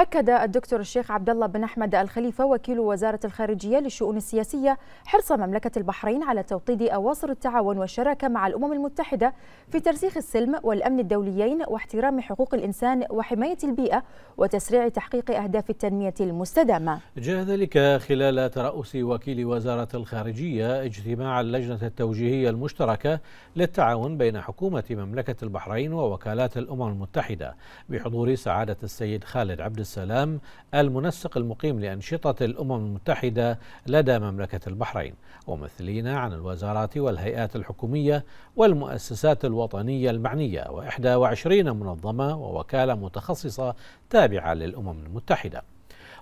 أكد الدكتور الشيخ عبد الله بن أحمد الخليفة وكيل وزارة الخارجية للشؤون السياسية حرص مملكة البحرين على توطيد أواصر التعاون والشراكة مع الأمم المتحدة في ترسيخ السلم والأمن الدوليين واحترام حقوق الإنسان وحماية البيئة وتسريع تحقيق أهداف التنمية المستدامة. جاء ذلك خلال ترأس وكيل وزارة الخارجية اجتماع اللجنة التوجيهية المشتركة للتعاون بين حكومة مملكة البحرين ووكالات الأمم المتحدة بحضور سعادة السيد خالد عبد السلام المنسق المقيم لأنشطة الأمم المتحدة لدى مملكة البحرين ومثلين عن الوزارات والهيئات الحكومية والمؤسسات الوطنية المعنية و21 منظمة ووكالة متخصصة تابعة للأمم المتحدة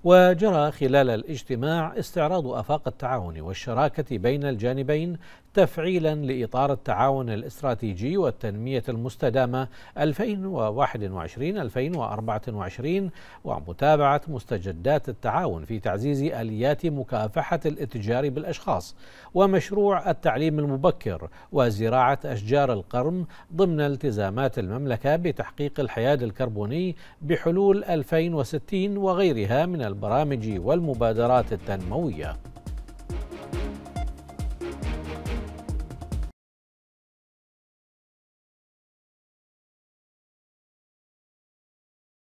وجرى خلال الاجتماع استعراض افاق التعاون والشراكه بين الجانبين تفعيلا لاطار التعاون الاستراتيجي والتنميه المستدامه 2021 2024 ومتابعه مستجدات التعاون في تعزيز اليات مكافحه الاتجار بالاشخاص ومشروع التعليم المبكر وزراعه اشجار القرم ضمن التزامات المملكه بتحقيق الحياد الكربوني بحلول 2060 وغيرها من البرامج والمبادرات التنمويه